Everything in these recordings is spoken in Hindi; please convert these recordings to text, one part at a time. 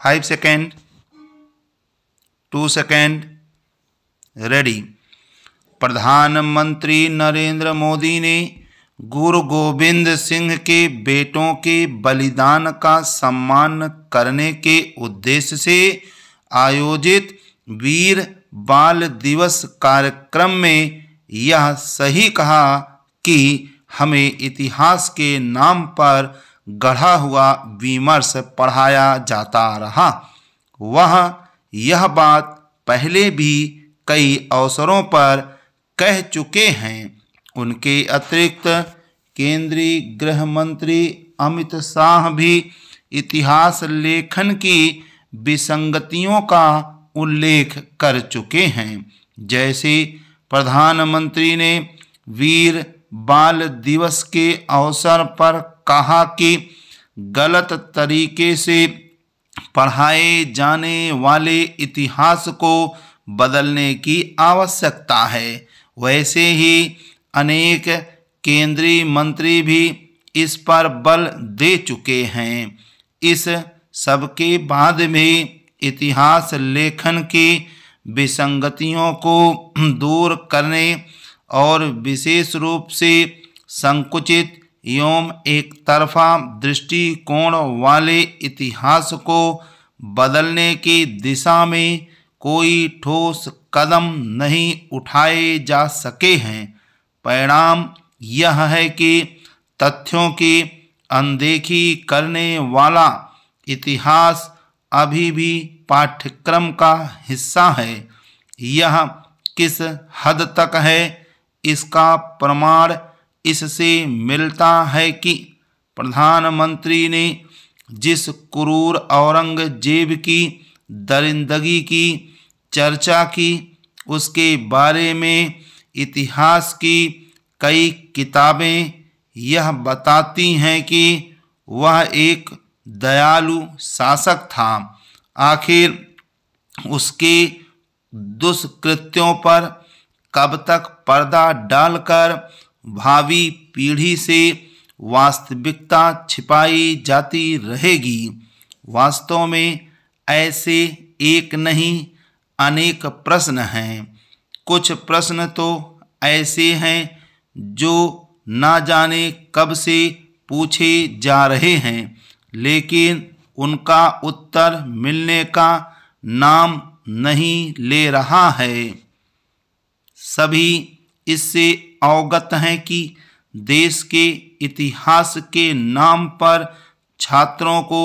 five second two second ready प्रधानमंत्री नरेंद्र मोदी ने गुरु गोविंद सिंह के बेटों के बलिदान का सम्मान करने के उद्देश्य से आयोजित वीर बाल दिवस कार्यक्रम में यह सही कहा कि हमें इतिहास के नाम पर गढ़ा हुआ विमर्श पढ़ाया जाता रहा वह यह बात पहले भी कई अवसरों पर कह चुके हैं उनके अतिरिक्त केंद्रीय गृह मंत्री अमित शाह भी इतिहास लेखन की विसंगतियों का उल्लेख कर चुके हैं जैसे प्रधानमंत्री ने वीर बाल दिवस के अवसर पर कहा कि गलत तरीके से पढ़ाए जाने वाले इतिहास को बदलने की आवश्यकता है वैसे ही अनेक केंद्रीय मंत्री भी इस पर बल दे चुके हैं इस सबके बाद भी इतिहास लेखन की विसंगतियों को दूर करने और विशेष रूप से संकुचित एवं एक तरफा दृष्टिकोण वाले इतिहास को बदलने की दिशा में कोई ठोस कदम नहीं उठाए जा सके हैं परिणाम यह है कि तथ्यों की अनदेखी करने वाला इतिहास अभी भी पाठ्यक्रम का हिस्सा है यह किस हद तक है इसका प्रमाण इससे मिलता है कि प्रधानमंत्री ने जिस क्रूर औरंगजेब की दरिंदगी की चर्चा की उसके बारे में इतिहास की कई किताबें यह बताती हैं कि वह एक दयालु शासक था आखिर उसके दुष्कृत्यों पर कब तक पर्दा डालकर भावी पीढ़ी से वास्तविकता छिपाई जाती रहेगी वास्तव में ऐसे एक नहीं अनेक प्रश्न हैं कुछ प्रश्न तो ऐसे हैं जो ना जाने कब से पूछे जा रहे हैं लेकिन उनका उत्तर मिलने का नाम नहीं ले रहा है सभी इससे अवगत हैं कि देश के इतिहास के नाम पर छात्रों को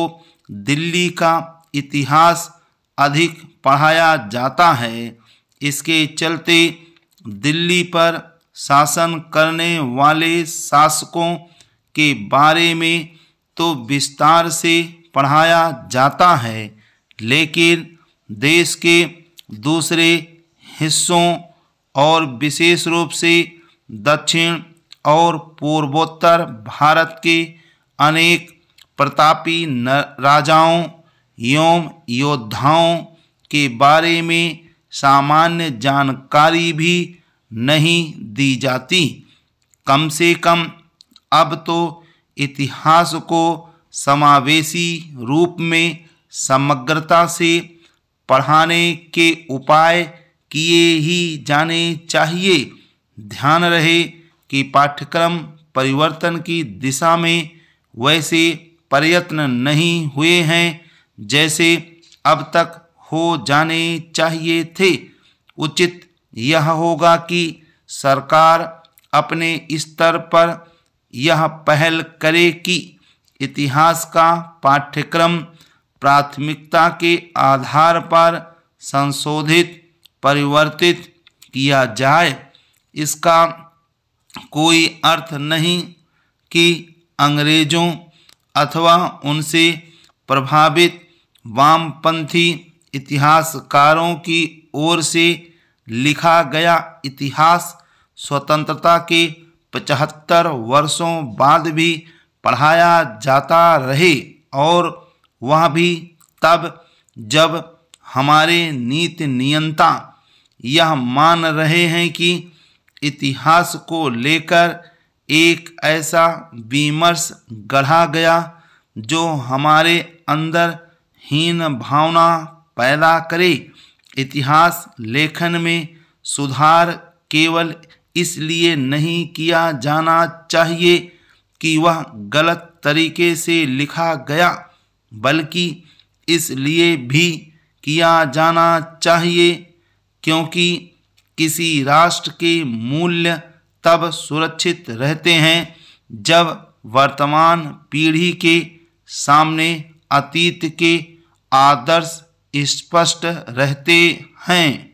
दिल्ली का इतिहास अधिक पढ़ाया जाता है इसके चलते दिल्ली पर शासन करने वाले शासकों के बारे में तो विस्तार से पढ़ाया जाता है लेकिन देश के दूसरे हिस्सों और विशेष रूप से दक्षिण और पूर्वोत्तर भारत के अनेक प्रतापी राजाओं एवं योद्धाओं के बारे में सामान्य जानकारी भी नहीं दी जाती कम से कम अब तो इतिहास को समावेशी रूप में समग्रता से पढ़ाने के उपाय किए ही जाने चाहिए ध्यान रहे कि पाठ्यक्रम परिवर्तन की दिशा में वैसे प्रयत्न नहीं हुए हैं जैसे अब तक हो जाने चाहिए थे उचित यह होगा कि सरकार अपने स्तर पर यह पहल करे कि इतिहास का पाठ्यक्रम प्राथमिकता के आधार पर संशोधित परिवर्तित किया जाए इसका कोई अर्थ नहीं कि अंग्रेजों अथवा उनसे प्रभावित वामपंथी इतिहासकारों की ओर से लिखा गया इतिहास स्वतंत्रता के पचहत्तर वर्षों बाद भी पढ़ाया जाता रहे और वह भी तब जब हमारे नीति नियंता यह मान रहे हैं कि इतिहास को लेकर एक ऐसा विमर्श गढ़ा गया जो हमारे अंदर हीन भावना पैदा करे इतिहास लेखन में सुधार केवल इसलिए नहीं किया जाना चाहिए कि वह गलत तरीके से लिखा गया बल्कि इसलिए भी किया जाना चाहिए क्योंकि किसी राष्ट्र के मूल्य तब सुरक्षित रहते हैं जब वर्तमान पीढ़ी के सामने अतीत के आदर्श स्पष्ट रहते हैं